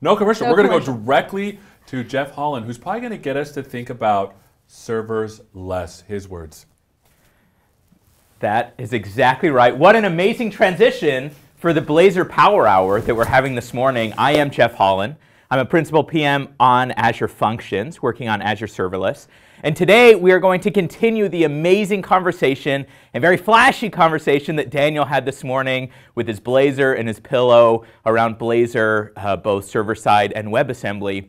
No commercial. No We're going to go directly to Jeff Holland, who's probably going to get us to think about servers less. His words. That is exactly right. What an amazing transition for the Blazer Power Hour that we're having this morning. I am Jeff Holland. I'm a principal PM on Azure Functions, working on Azure Serverless. And today we are going to continue the amazing conversation and very flashy conversation that Daniel had this morning with his Blazer and his pillow around Blazor, uh, both server side and WebAssembly.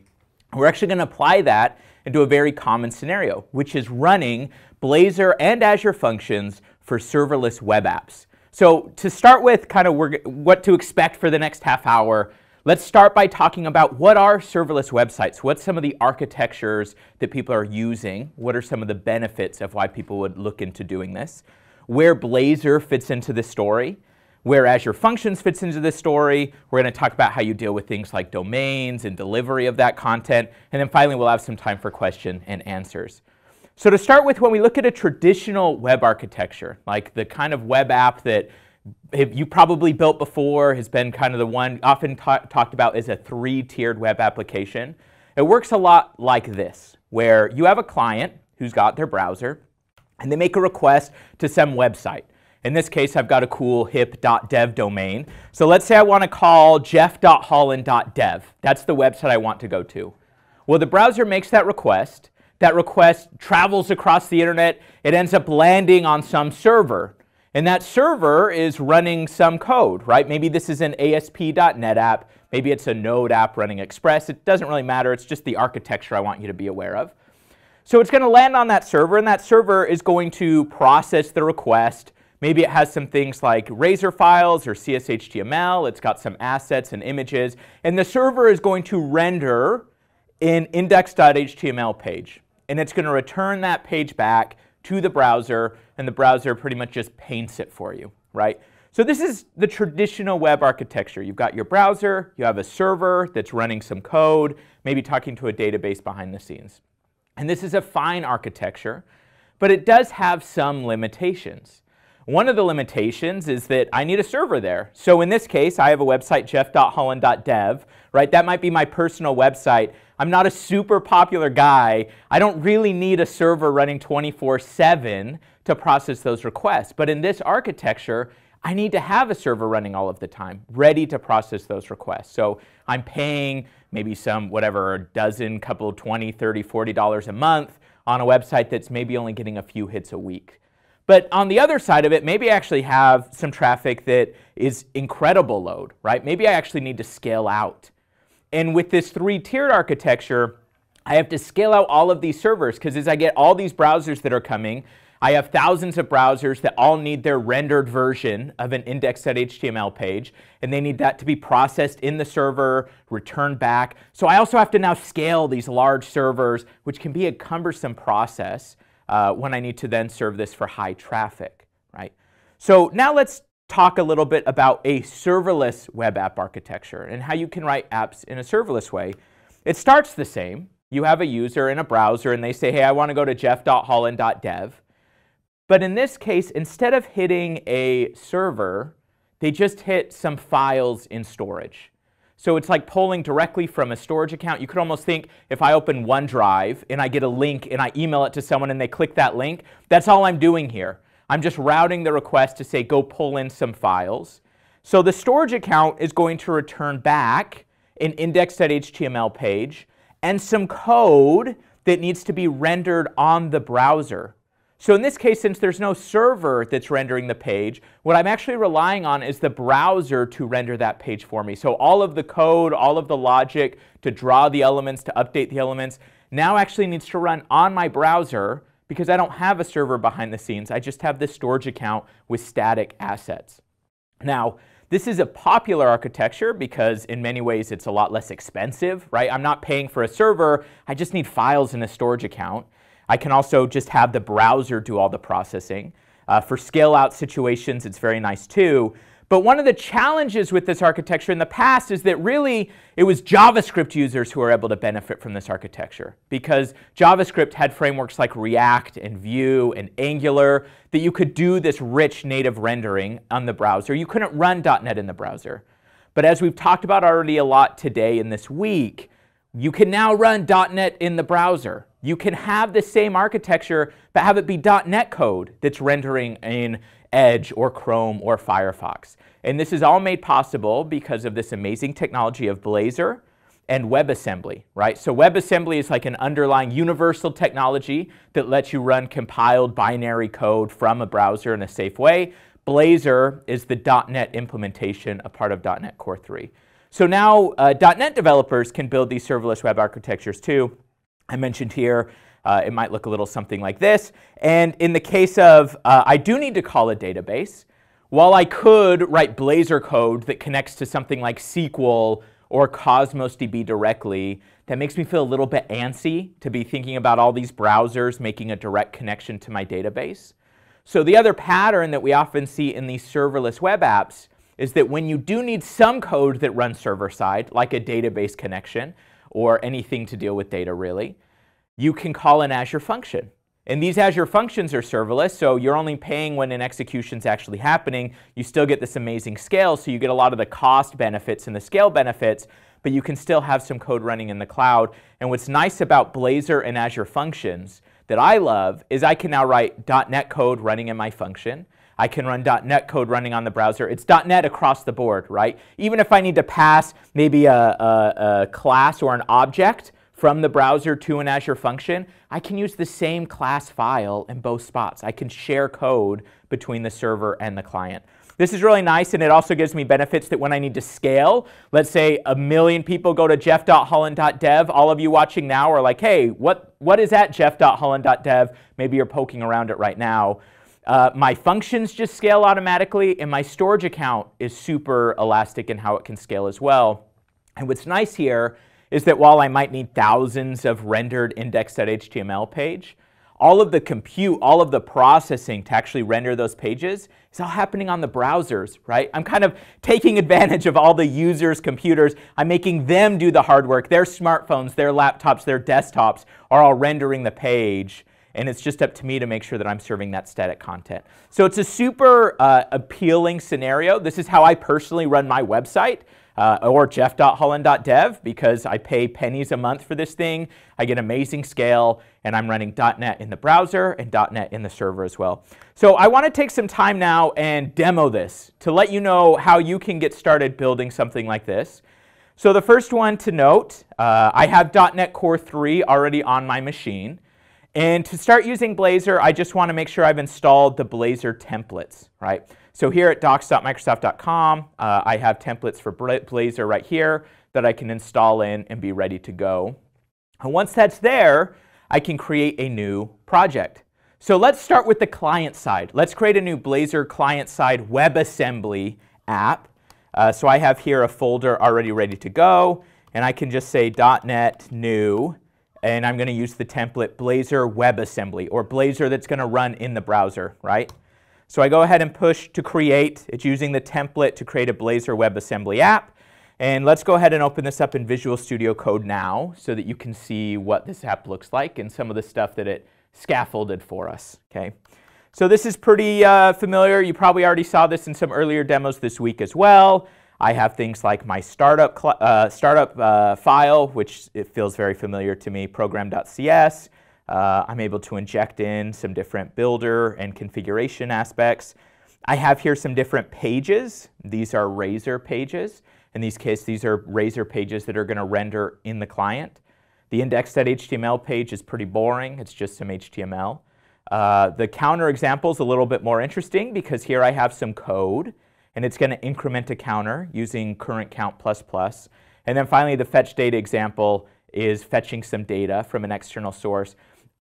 We're actually going to apply that into a very common scenario, which is running Blazor and Azure Functions for serverless web apps. So to start with kind of what to expect for the next half hour, Let's start by talking about what are serverless websites? What's some of the architectures that people are using? What are some of the benefits of why people would look into doing this? Where Blazor fits into the story? Where Azure Functions fits into the story? We're going to talk about how you deal with things like domains and delivery of that content. And then finally, we'll have some time for question and answers. So to start with, when we look at a traditional web architecture, like the kind of web app that you probably built before has been kind of the one often ta talked about as a three-tiered web application. It works a lot like this, where you have a client who's got their browser, and they make a request to some website. In this case, I've got a cool hip.dev domain. So let's say I want to call jeff.holland.dev. That's the website I want to go to. Well, the browser makes that request. That request travels across the internet. It ends up landing on some server. And that server is running some code, right? Maybe this is an ASP.NET app. Maybe it's a Node app running Express. It doesn't really matter. It's just the architecture I want you to be aware of. So it's going to land on that server, and that server is going to process the request. Maybe it has some things like Razor files or CSHTML. It's got some assets and images. And the server is going to render an index.html page. And it's going to return that page back to the browser and the browser pretty much just paints it for you, right? So this is the traditional web architecture. You've got your browser, you have a server that's running some code, maybe talking to a database behind the scenes. And this is a fine architecture, but it does have some limitations. One of the limitations is that I need a server there. So in this case, I have a website, jeff.holland.dev, right? That might be my personal website. I'm not a super popular guy. I don't really need a server running 24-7 to process those requests. But in this architecture, I need to have a server running all of the time, ready to process those requests. So I'm paying maybe some, whatever, a dozen, couple, 20, 30, 40 dollars a month on a website that's maybe only getting a few hits a week. But on the other side of it, maybe I actually have some traffic that is incredible load, right? Maybe I actually need to scale out. And with this three-tiered architecture, I have to scale out all of these servers because as I get all these browsers that are coming, I have thousands of browsers that all need their rendered version of an index.html page, and they need that to be processed in the server, returned back. So I also have to now scale these large servers, which can be a cumbersome process uh, when I need to then serve this for high traffic, right? So now let's talk a little bit about a serverless web app architecture and how you can write apps in a serverless way. It starts the same. You have a user in a browser and they say, hey, I want to go to jeff.holland.dev. But in this case, instead of hitting a server, they just hit some files in storage. So it's like pulling directly from a storage account. You could almost think if I open OneDrive and I get a link and I email it to someone and they click that link, that's all I'm doing here. I'm just routing the request to say go pull in some files. So the storage account is going to return back an index.html page and some code that needs to be rendered on the browser. So in this case, since there's no server that's rendering the page, what I'm actually relying on is the browser to render that page for me. So all of the code, all of the logic to draw the elements, to update the elements, now actually needs to run on my browser because I don't have a server behind the scenes. I just have this storage account with static assets. Now, this is a popular architecture because in many ways it's a lot less expensive, right? I'm not paying for a server, I just need files in a storage account. I can also just have the browser do all the processing. Uh, for scale out situations, it's very nice too. But one of the challenges with this architecture in the past is that really it was JavaScript users who were able to benefit from this architecture because JavaScript had frameworks like React and Vue and Angular that you could do this rich native rendering on the browser. You couldn't run .NET in the browser. But as we've talked about already a lot today and this week, you can now run .NET in the browser. You can have the same architecture, but have it be .NET code that's rendering in Edge or Chrome or Firefox. And this is all made possible because of this amazing technology of Blazor and WebAssembly, right? So WebAssembly is like an underlying universal technology that lets you run compiled binary code from a browser in a safe way. Blazor is the .NET implementation, a part of .NET Core 3. So now uh, .NET developers can build these serverless web architectures too, I mentioned here, uh, it might look a little something like this. And in the case of, uh, I do need to call a database, while I could write Blazor code that connects to something like SQL or Cosmos DB directly, that makes me feel a little bit antsy to be thinking about all these browsers making a direct connection to my database. So the other pattern that we often see in these serverless web apps is that when you do need some code that runs server side, like a database connection, or anything to deal with data really, you can call an Azure function. And these Azure functions are serverless, so you're only paying when an execution's actually happening. You still get this amazing scale, so you get a lot of the cost benefits and the scale benefits, but you can still have some code running in the cloud. And what's nice about Blazor and Azure Functions that I love is I can now write .NET code running in my function. I can run .NET code running on the browser. It's .NET across the board, right? Even if I need to pass maybe a, a, a class or an object from the browser to an Azure function, I can use the same class file in both spots. I can share code between the server and the client. This is really nice, and it also gives me benefits that when I need to scale, let's say a million people go to jeff.holland.dev, all of you watching now are like, hey, what, what is at jeff.holland.dev? Maybe you're poking around it right now. Uh, my functions just scale automatically, and my storage account is super elastic in how it can scale as well. And what's nice here is that while I might need thousands of rendered index.html page, all of the compute, all of the processing to actually render those pages is all happening on the browsers, right? I'm kind of taking advantage of all the users' computers. I'm making them do the hard work. Their smartphones, their laptops, their desktops are all rendering the page and it's just up to me to make sure that I'm serving that static content. So it's a super uh, appealing scenario. This is how I personally run my website. Uh, or jeff.holland.dev because I pay pennies a month for this thing. I get amazing scale, and I'm running .NET in the browser and .NET in the server as well. So I want to take some time now and demo this to let you know how you can get started building something like this. So the first one to note, uh, I have .NET Core 3 already on my machine. And to start using Blazor, I just want to make sure I've installed the Blazor templates, right? So here at docs.microsoft.com, uh, I have templates for Blazor right here that I can install in and be ready to go. And once that's there, I can create a new project. So let's start with the client side. Let's create a new Blazor client-side WebAssembly app. Uh, so I have here a folder already ready to go, and I can just say .NET new and I'm going to use the template Blazor WebAssembly or Blazor that's going to run in the browser, right? So I go ahead and push to create. It's using the template to create a Blazor WebAssembly app. And let's go ahead and open this up in Visual Studio Code now so that you can see what this app looks like and some of the stuff that it scaffolded for us, okay? So this is pretty uh, familiar. You probably already saw this in some earlier demos this week as well. I have things like my startup, uh, startup uh, file, which it feels very familiar to me, program.cs. Uh, I'm able to inject in some different builder and configuration aspects. I have here some different pages. These are Razor pages. In these case, these are Razor pages that are going to render in the client. The index.html page is pretty boring. It's just some HTML. Uh, the counter example is a little bit more interesting because here I have some code and it's going to increment a counter using current count plus plus. And then finally, the fetch data example is fetching some data from an external source.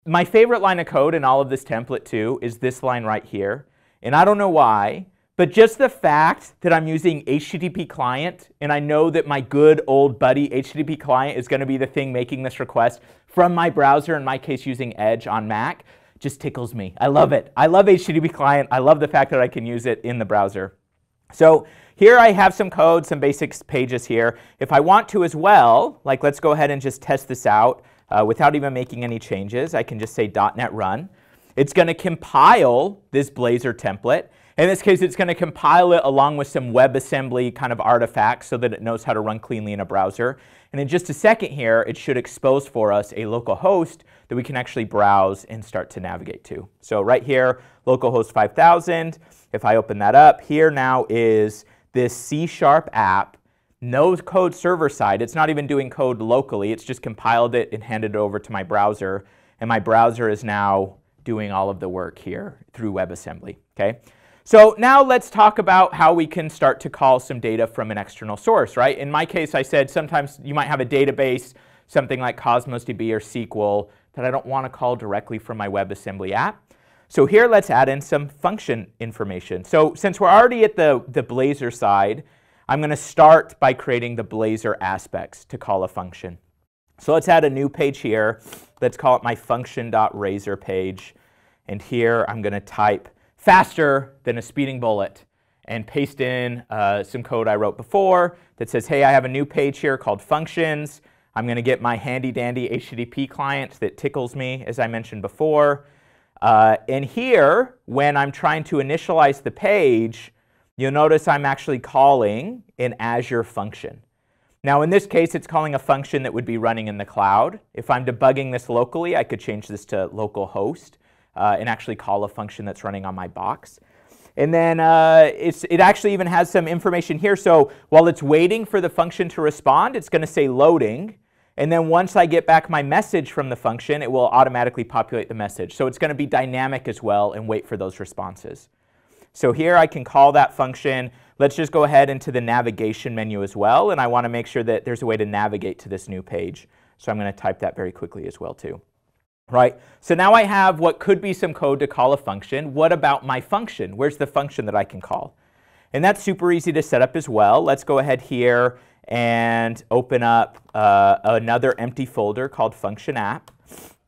My favorite line of code in all of this template too is this line right here. And I don't know why, but just the fact that I'm using HTTP client and I know that my good old buddy HTTP client is going to be the thing making this request from my browser, in my case using Edge on Mac, just tickles me. I love it. I love HTTP client. I love the fact that I can use it in the browser. So here I have some code, some basic pages here. If I want to as well, like let's go ahead and just test this out uh, without even making any changes. I can just say .NET run. It's going to compile this Blazor template. In this case, it's going to compile it along with some WebAssembly kind of artifacts so that it knows how to run cleanly in a browser. And in just a second here, it should expose for us a local host that we can actually browse and start to navigate to. So right here, localhost 5000. If I open that up, here now is this C Sharp app, no code server side. It's not even doing code locally. It's just compiled it and handed it over to my browser. And my browser is now doing all of the work here through WebAssembly, okay? So now let's talk about how we can start to call some data from an external source, right? In my case, I said sometimes you might have a database, something like Cosmos DB or SQL, that I don't want to call directly from my WebAssembly app. So here let's add in some function information. So since we're already at the, the Blazor side, I'm going to start by creating the Blazor aspects to call a function. So let's add a new page here. Let's call it my function.razor page. And here I'm going to type faster than a speeding bullet and paste in uh, some code I wrote before that says, hey, I have a new page here called functions. I'm going to get my handy dandy HTTP client that tickles me, as I mentioned before. Uh, and here, when I'm trying to initialize the page, you'll notice I'm actually calling an Azure function. Now, in this case, it's calling a function that would be running in the cloud. If I'm debugging this locally, I could change this to localhost uh, and actually call a function that's running on my box. And then uh, it actually even has some information here. So while it's waiting for the function to respond, it's going to say loading. And then once I get back my message from the function, it will automatically populate the message. So it's going to be dynamic as well and wait for those responses. So here I can call that function. Let's just go ahead into the navigation menu as well, and I want to make sure that there's a way to navigate to this new page. So I'm going to type that very quickly as well too. Right, so now I have what could be some code to call a function. What about my function? Where's the function that I can call? And that's super easy to set up as well. Let's go ahead here and open up uh, another empty folder called function app.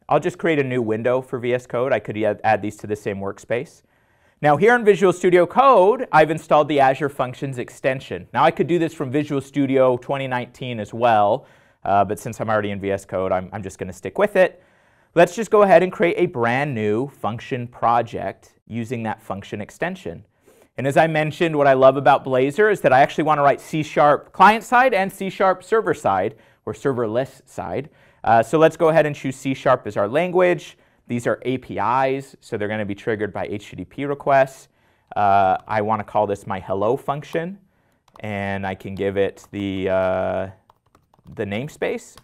I'll just create a new window for VS Code. I could add these to the same workspace. Now here in Visual Studio Code, I've installed the Azure Functions extension. Now I could do this from Visual Studio 2019 as well, uh, but since I'm already in VS Code, I'm, I'm just going to stick with it. Let's just go ahead and create a brand new function project using that function extension. And as I mentioned, what I love about Blazor is that I actually want to write C-sharp client-side and C-sharp server-side, or serverless side. Uh, so let's go ahead and choose C-sharp as our language. These are APIs, so they're going to be triggered by HTTP requests. Uh, I want to call this my hello function, and I can give it the, uh, the namespace.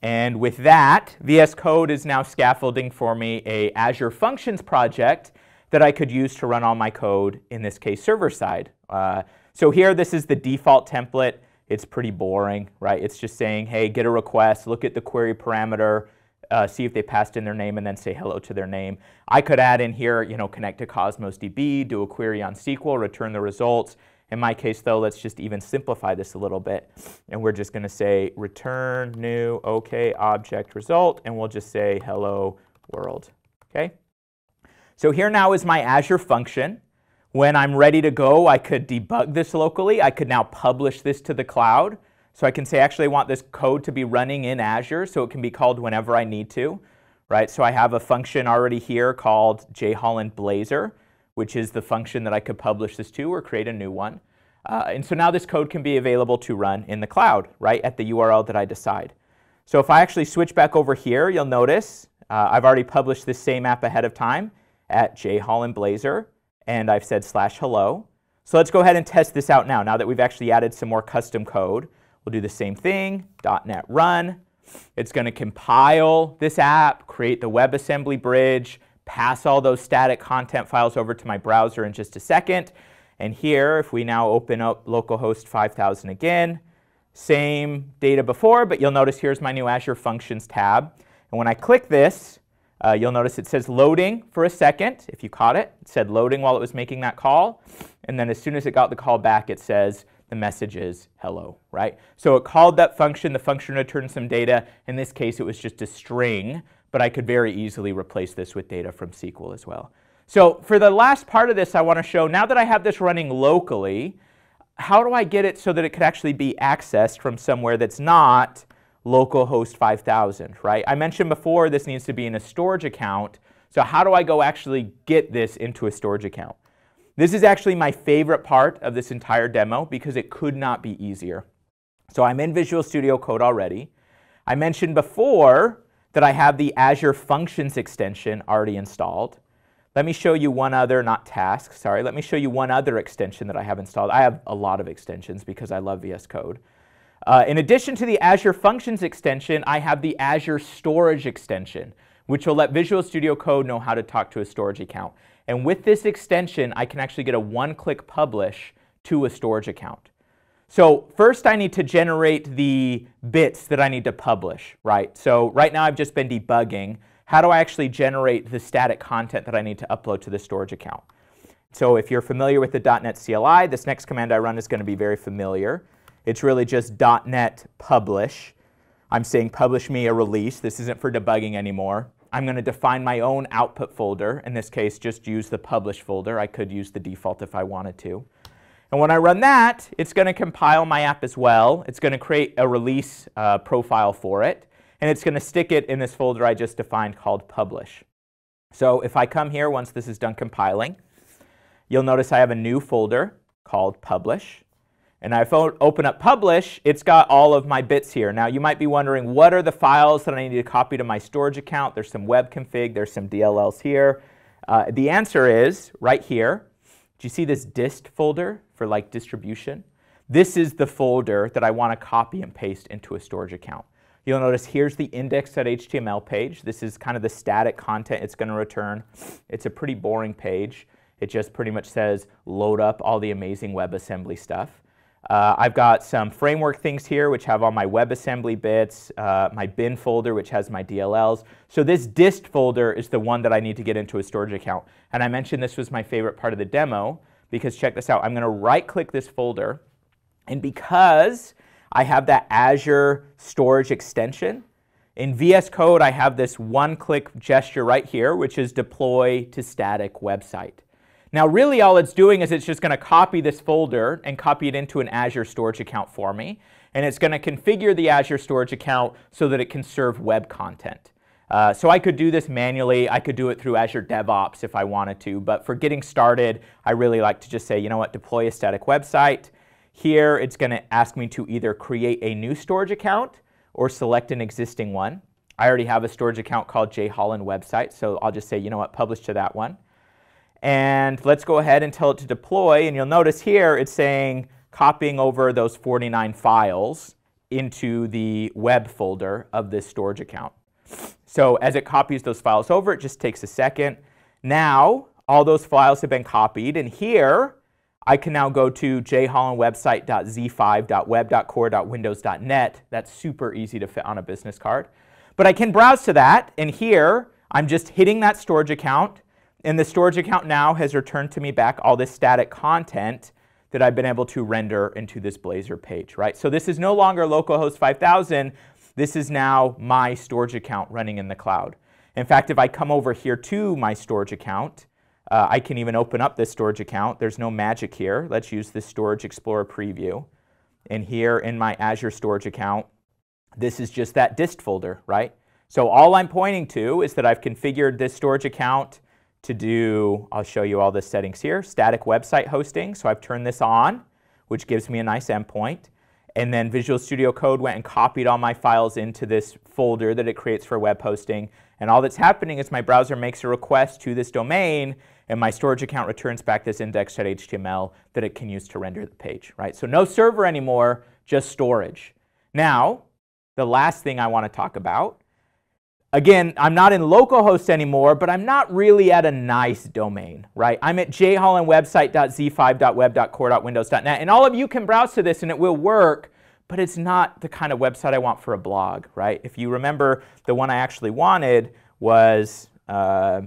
And with that, VS Code is now scaffolding for me a Azure Functions project that I could use to run all my code, in this case server side. Uh, so here this is the default template. It's pretty boring, right? It's just saying, hey, get a request, look at the query parameter, uh, see if they passed in their name and then say hello to their name. I could add in here, you know, connect to Cosmos DB, do a query on SQL, return the results. In my case though, let's just even simplify this a little bit. And we're just gonna say return new OK object result and we'll just say hello world, okay? So here now is my Azure function. When I'm ready to go, I could debug this locally. I could now publish this to the cloud. So I can say, actually, I want this code to be running in Azure so it can be called whenever I need to, right? So I have a function already here called jhollandblazer, which is the function that I could publish this to or create a new one. Uh, and so now this code can be available to run in the cloud, right, at the URL that I decide. So if I actually switch back over here, you'll notice uh, I've already published this same app ahead of time at jhollandblazer, and I've said slash hello. So let's go ahead and test this out now, now that we've actually added some more custom code. We'll do the same thing, .NET run. It's going to compile this app, create the WebAssembly bridge, pass all those static content files over to my browser in just a second. And here, if we now open up localhost 5000 again, same data before, but you'll notice here's my new Azure Functions tab. And when I click this, uh, you'll notice it says loading for a second. If you caught it, it said loading while it was making that call. And then as soon as it got the call back, it says the message is hello, right? So it called that function. The function returned some data. In this case, it was just a string, but I could very easily replace this with data from SQL as well. So for the last part of this, I want to show, now that I have this running locally, how do I get it so that it could actually be accessed from somewhere that's not localhost 5000, right? I mentioned before this needs to be in a storage account. So how do I go actually get this into a storage account? This is actually my favorite part of this entire demo because it could not be easier. So I'm in Visual Studio Code already. I mentioned before that I have the Azure Functions extension already installed. Let me show you one other, not task, sorry, let me show you one other extension that I have installed. I have a lot of extensions because I love VS Code. Uh, in addition to the Azure Functions extension, I have the Azure Storage extension, which will let Visual Studio Code know how to talk to a storage account. And with this extension, I can actually get a one-click publish to a storage account. So first I need to generate the bits that I need to publish, right? So right now I've just been debugging. How do I actually generate the static content that I need to upload to the storage account? So if you're familiar with the .NET CLI, this next command I run is going to be very familiar. It's really just .NET publish. I'm saying publish me a release. This isn't for debugging anymore. I'm going to define my own output folder. In this case, just use the publish folder. I could use the default if I wanted to. And when I run that, it's going to compile my app as well. It's going to create a release uh, profile for it. And it's going to stick it in this folder I just defined called publish. So if I come here once this is done compiling, you'll notice I have a new folder called publish and I open up publish, it's got all of my bits here. Now you might be wondering what are the files that I need to copy to my storage account? There's some web config, there's some DLLs here. Uh, the answer is right here. Do you see this dist folder for like distribution? This is the folder that I want to copy and paste into a storage account. You'll notice here's the index.html page. This is kind of the static content it's going to return. It's a pretty boring page. It just pretty much says load up all the amazing WebAssembly stuff. Uh, I've got some framework things here, which have all my WebAssembly bits, uh, my bin folder, which has my DLLs. So this dist folder is the one that I need to get into a storage account. And I mentioned this was my favorite part of the demo, because check this out. I'm going to right-click this folder, and because I have that Azure storage extension, in VS Code, I have this one-click gesture right here, which is deploy to static website. Now really all it's doing is it's just going to copy this folder and copy it into an Azure storage account for me. And it's going to configure the Azure storage account so that it can serve web content. Uh, so I could do this manually. I could do it through Azure DevOps if I wanted to. But for getting started, I really like to just say, you know what, deploy a static website. Here it's going to ask me to either create a new storage account or select an existing one. I already have a storage account called Jay Holland website, so I'll just say, you know what, publish to that one. And let's go ahead and tell it to deploy. And you'll notice here it's saying copying over those 49 files into the web folder of this storage account. So as it copies those files over, it just takes a second. Now, all those files have been copied, and here I can now go to jhollandwebsite.z5.web.core.windows.net. That's super easy to fit on a business card. But I can browse to that, and here I'm just hitting that storage account, and the storage account now has returned to me back all this static content that I've been able to render into this Blazor page, right? So this is no longer localhost 5000. This is now my storage account running in the cloud. In fact, if I come over here to my storage account, uh, I can even open up this storage account. There's no magic here. Let's use this Storage Explorer preview. And here in my Azure storage account, this is just that dist folder, right? So all I'm pointing to is that I've configured this storage account to do, I'll show you all the settings here, static website hosting. So I've turned this on, which gives me a nice endpoint. And then Visual Studio Code went and copied all my files into this folder that it creates for web hosting. And all that's happening is my browser makes a request to this domain, and my storage account returns back this index.html that it can use to render the page, right? So no server anymore, just storage. Now, the last thing I want to talk about Again, I'm not in localhost anymore, but I'm not really at a nice domain, right? I'm at jhollandwebsite.z5.web.core.windows.net, and all of you can browse to this and it will work, but it's not the kind of website I want for a blog, right? If you remember, the one I actually wanted was uh,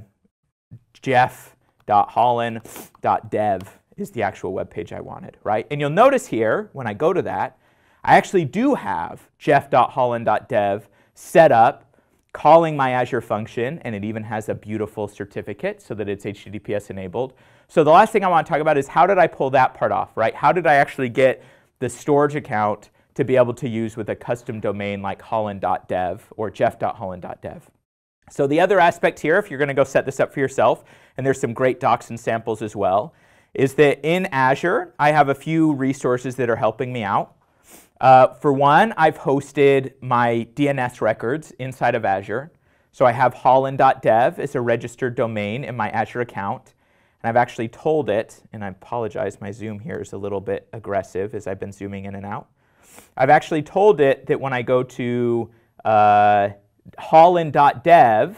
jeff.holland.dev is the actual web page I wanted, right? And you'll notice here, when I go to that, I actually do have jeff.holland.dev set up calling my Azure function, and it even has a beautiful certificate so that it's HTTPS enabled. So the last thing I want to talk about is how did I pull that part off, right? How did I actually get the storage account to be able to use with a custom domain like holland.dev or jeff.holland.dev? So the other aspect here, if you're going to go set this up for yourself, and there's some great docs and samples as well, is that in Azure, I have a few resources that are helping me out. Uh, for one, I've hosted my DNS records inside of Azure. So I have holland.dev as a registered domain in my Azure account. And I've actually told it, and I apologize, my zoom here is a little bit aggressive as I've been zooming in and out. I've actually told it that when I go to uh, holland.dev,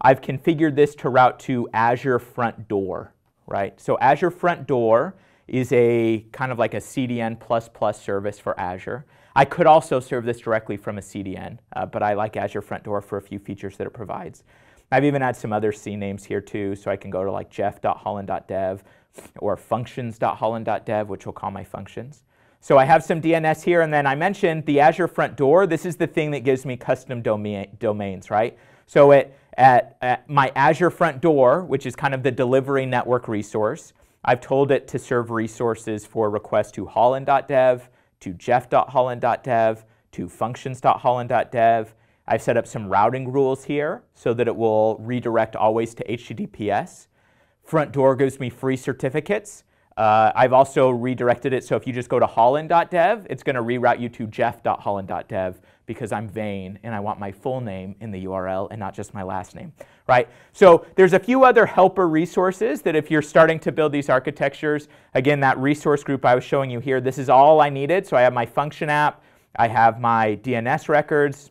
I've configured this to route to Azure Front Door, right? So Azure Front Door is a kind of like a CDN plus plus service for Azure. I could also serve this directly from a CDN, uh, but I like Azure Front Door for a few features that it provides. I've even had some other C names here too, so I can go to like jeff.holland.dev or functions.holland.dev, which will call my functions. So I have some DNS here, and then I mentioned the Azure Front Door. This is the thing that gives me custom domain, domains, right? So it, at, at my Azure Front Door, which is kind of the delivery network resource, I've told it to serve resources for requests to holland.dev, to jeff.holland.dev, to functions.holland.dev. I've set up some routing rules here so that it will redirect always to HTTPS. Front door gives me free certificates. Uh, I've also redirected it so if you just go to holland.dev, it's going to reroute you to jeff.holland.dev because I'm vain and I want my full name in the URL and not just my last name, right? So there's a few other helper resources that if you're starting to build these architectures, again, that resource group I was showing you here, this is all I needed. So I have my function app, I have my DNS records,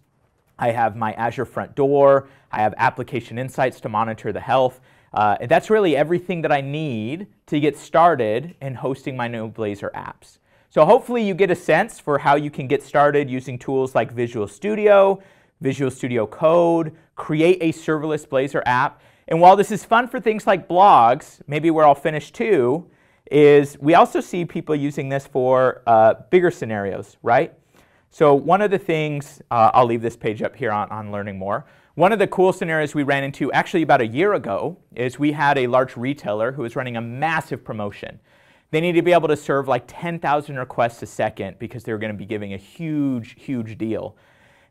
I have my Azure front door, I have application insights to monitor the health. Uh, that's really everything that I need to get started in hosting my new Blazor apps. So hopefully you get a sense for how you can get started using tools like Visual Studio, Visual Studio Code, create a serverless Blazor app. And while this is fun for things like blogs, maybe where I'll finish too, is we also see people using this for uh, bigger scenarios, right? So one of the things, uh, I'll leave this page up here on, on learning more. One of the cool scenarios we ran into actually about a year ago is we had a large retailer who was running a massive promotion. They need to be able to serve like 10,000 requests a second because they were going to be giving a huge, huge deal.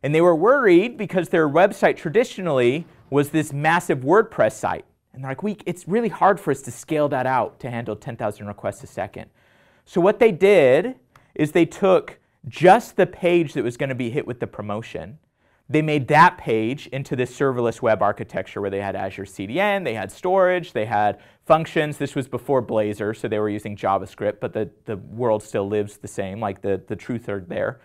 And they were worried because their website traditionally was this massive WordPress site. And they're like, we, it's really hard for us to scale that out to handle 10,000 requests a second. So what they did is they took just the page that was going to be hit with the promotion they made that page into this serverless web architecture where they had Azure CDN, they had storage, they had functions. This was before Blazor, so they were using JavaScript, but the, the world still lives the same, like the, the truth are there.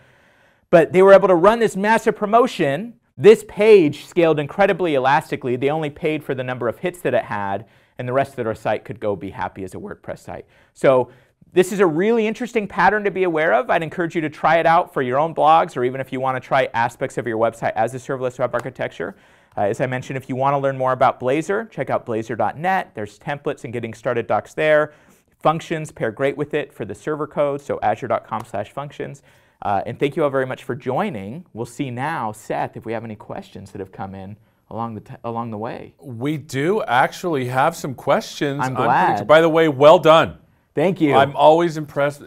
But they were able to run this massive promotion. This page scaled incredibly elastically. They only paid for the number of hits that it had, and the rest of their site could go be happy as a WordPress site. So this is a really interesting pattern to be aware of. I'd encourage you to try it out for your own blogs or even if you want to try aspects of your website as a serverless web architecture. Uh, as I mentioned, if you want to learn more about Blazor, check out blazor.net. There's templates and getting started docs there. Functions pair great with it for the server code, so azure.com slash functions. Uh, and thank you all very much for joining. We'll see now, Seth, if we have any questions that have come in along the along the way. We do actually have some questions. I'm glad. By the way, well done. Thank you. I'm always impressed.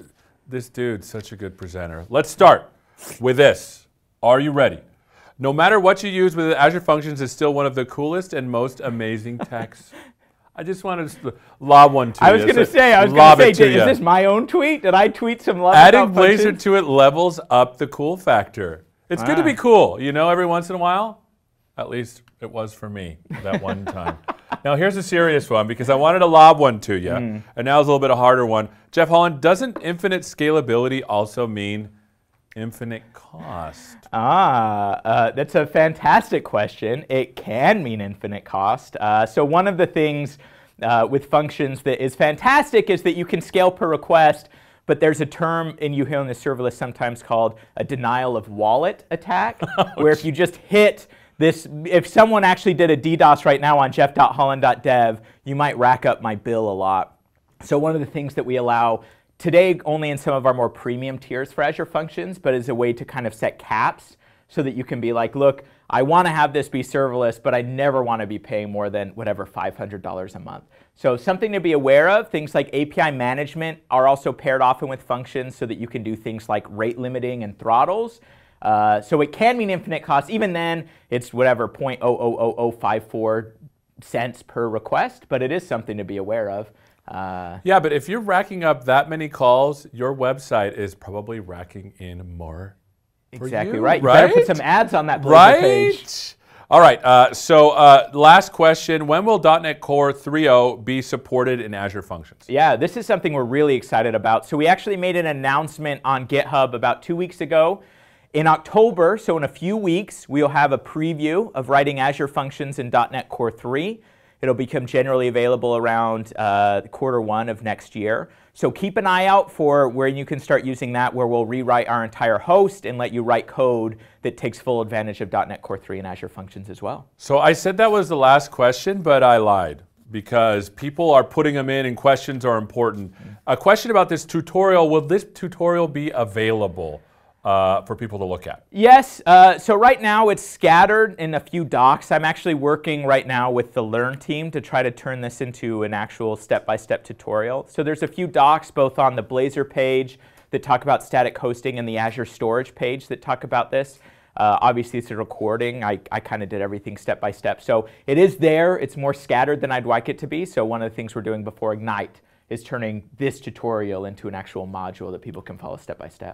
This dude's such a good presenter. Let's start with this. Are you ready? No matter what you use with Azure Functions, it's still one of the coolest and most amazing techs. I just wanted to lob one to I you. I was going to so say, I was going to say, is this my own tweet? Did I tweet some love? Adding Blazor to it levels up the cool factor. It's ah. good to be ah. cool, you know, every once in a while. At least it was for me that one time. Now here's a serious one because I wanted to lob one to you, mm. and now it's a little bit a harder one. Jeff Holland, doesn't infinite scalability also mean infinite cost? Ah, uh, that's a fantastic question. It can mean infinite cost. Uh, so one of the things uh, with functions that is fantastic is that you can scale per request, but there's a term in you hear in the serverless sometimes called a denial of wallet attack, where if you just hit this, if someone actually did a DDoS right now on jeff.holland.dev, you might rack up my bill a lot. So one of the things that we allow today only in some of our more premium tiers for Azure Functions, but as a way to kind of set caps so that you can be like, look, I want to have this be serverless, but I never want to be paying more than whatever $500 a month. So something to be aware of, things like API management are also paired often with functions so that you can do things like rate limiting and throttles. Uh, so it can mean infinite cost. Even then, it's whatever 0.00054 cents per request, but it is something to be aware of. Uh, yeah, but if you're racking up that many calls, your website is probably racking in more. Exactly you, right. You right? better put some ads on that right? page. All right. Uh, so uh, last question: When will .NET Core 3.0 be supported in Azure Functions? Yeah, this is something we're really excited about. So we actually made an announcement on GitHub about two weeks ago in October, so in a few weeks, we'll have a preview of writing Azure Functions in .NET Core 3. It'll become generally available around uh, quarter one of next year. So keep an eye out for where you can start using that, where we'll rewrite our entire host and let you write code that takes full advantage of .NET Core 3 and Azure Functions as well. So I said that was the last question, but I lied because people are putting them in and questions are important. Mm-hmm. A question about this tutorial, will this tutorial be available? uh, for people to look at? Yes. Uh, so right now it's scattered in a few docs. I'm actually working right now with the Learn team to try to turn this into an actual step-by-step -step tutorial. So there's a few docs both on the Blazor page that talk about static hosting and the Azure storage page that talk about this. Uh, obviously, it's a recording. I, I kind of did everything step by step. So it is there. It's more scattered than I'd like it to be. So one of the things we're doing before Ignite is turning this tutorial into an actual module that people can follow step by step.